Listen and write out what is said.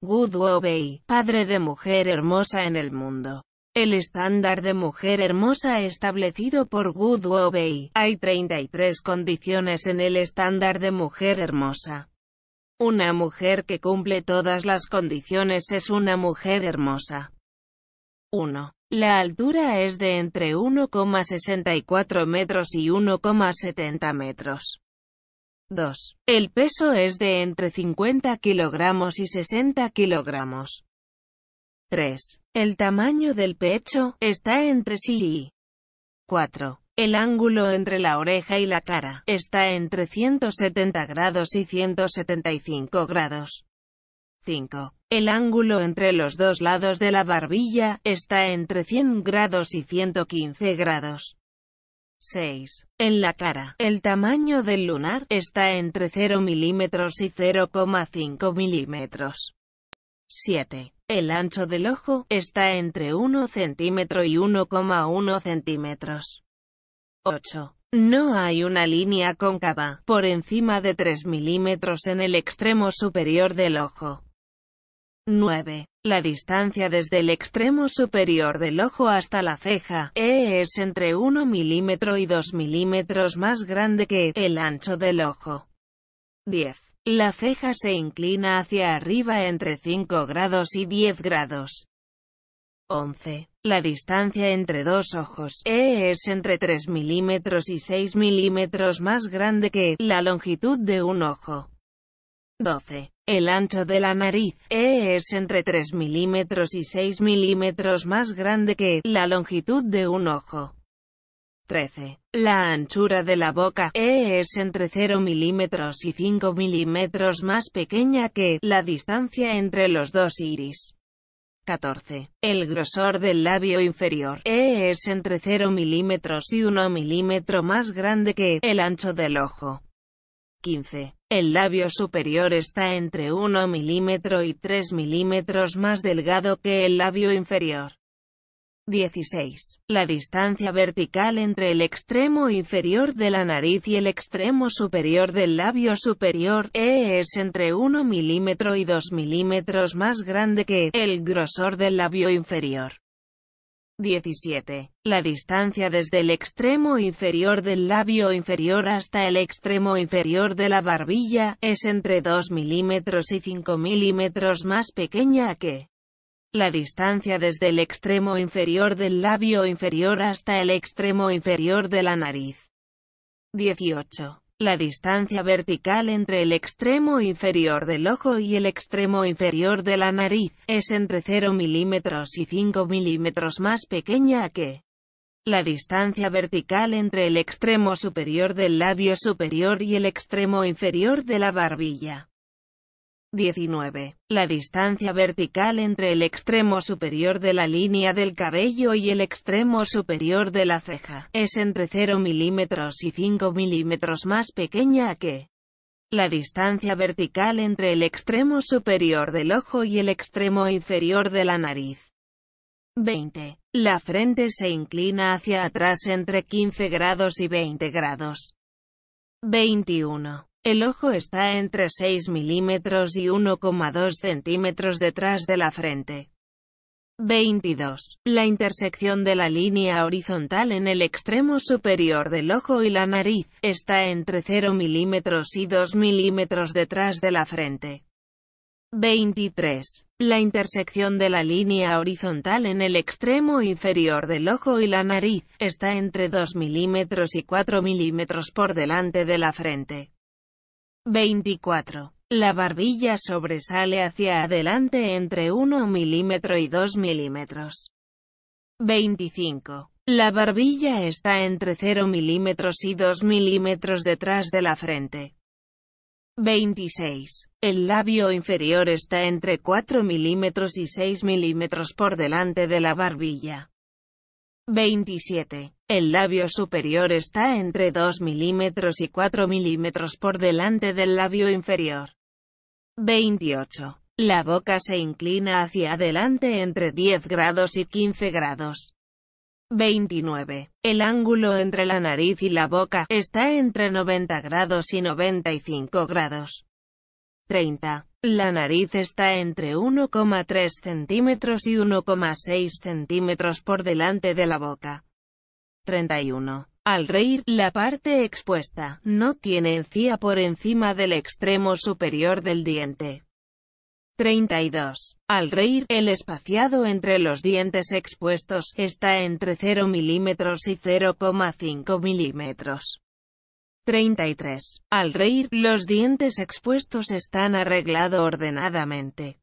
Good Bay, padre de mujer hermosa en el mundo. El estándar de mujer hermosa establecido por Good Bay. Hay 33 condiciones en el estándar de mujer hermosa. Una mujer que cumple todas las condiciones es una mujer hermosa. 1. La altura es de entre 1,64 metros y 1,70 metros. 2. El peso es de entre 50 kilogramos y 60 kilogramos. 3. El tamaño del pecho, está entre sí y 4. El ángulo entre la oreja y la cara, está entre 170 grados y 175 grados. 5. El ángulo entre los dos lados de la barbilla, está entre 100 grados y 115 grados. 6. En la cara, el tamaño del lunar está entre 0 milímetros y 0,5 milímetros. 7. El ancho del ojo está entre 1 centímetro y 1,1 centímetros. 8. No hay una línea cóncava por encima de 3 milímetros en el extremo superior del ojo. 9. La distancia desde el extremo superior del ojo hasta la ceja, E es entre 1 milímetro y 2 milímetros más grande que el ancho del ojo. 10. La ceja se inclina hacia arriba entre 5 grados y 10 grados. 11. La distancia entre dos ojos, E es entre 3 milímetros y 6 milímetros más grande que la longitud de un ojo. 12. El ancho de la nariz e es entre 3 milímetros y 6 milímetros más grande que la longitud de un ojo. 13. La anchura de la boca e es entre 0 milímetros y 5 milímetros más pequeña que la distancia entre los dos iris. 14. El grosor del labio inferior e es entre 0 milímetros y 1 milímetro más grande que el ancho del ojo. 15. El labio superior está entre 1 milímetro y 3 milímetros más delgado que el labio inferior. 16. La distancia vertical entre el extremo inferior de la nariz y el extremo superior del labio superior e es entre 1 milímetro y 2 milímetros más grande que el grosor del labio inferior. 17. La distancia desde el extremo inferior del labio inferior hasta el extremo inferior de la barbilla, es entre 2 milímetros y 5 milímetros más pequeña que la distancia desde el extremo inferior del labio inferior hasta el extremo inferior de la nariz. 18. La distancia vertical entre el extremo inferior del ojo y el extremo inferior de la nariz, es entre 0 milímetros y 5 milímetros más pequeña que la distancia vertical entre el extremo superior del labio superior y el extremo inferior de la barbilla. 19. La distancia vertical entre el extremo superior de la línea del cabello y el extremo superior de la ceja, es entre 0 milímetros y 5 milímetros más pequeña que la distancia vertical entre el extremo superior del ojo y el extremo inferior de la nariz. 20. La frente se inclina hacia atrás entre 15 grados y 20 grados. 21. El ojo está entre 6 milímetros y 1,2 centímetros detrás de la frente. 22. La intersección de la línea horizontal en el extremo superior del ojo y la nariz, está entre 0 milímetros y 2 milímetros detrás de la frente. 23. La intersección de la línea horizontal en el extremo inferior del ojo y la nariz, está entre 2 milímetros y 4 milímetros por delante de la frente. 24. La barbilla sobresale hacia adelante entre 1 milímetro y 2 milímetros. 25. La barbilla está entre 0 milímetros y 2 milímetros detrás de la frente. 26. El labio inferior está entre 4 milímetros y 6 milímetros por delante de la barbilla. 27. El labio superior está entre 2 milímetros y 4 milímetros por delante del labio inferior. 28. La boca se inclina hacia adelante entre 10 grados y 15 grados. 29. El ángulo entre la nariz y la boca está entre 90 grados y 95 grados. 30. La nariz está entre 1,3 centímetros y 1,6 centímetros por delante de la boca. 31. Al reír, la parte expuesta no tiene encía por encima del extremo superior del diente. 32. Al reír, el espaciado entre los dientes expuestos está entre 0 milímetros y 0,5 milímetros. 33. Al reír, los dientes expuestos están arreglados ordenadamente.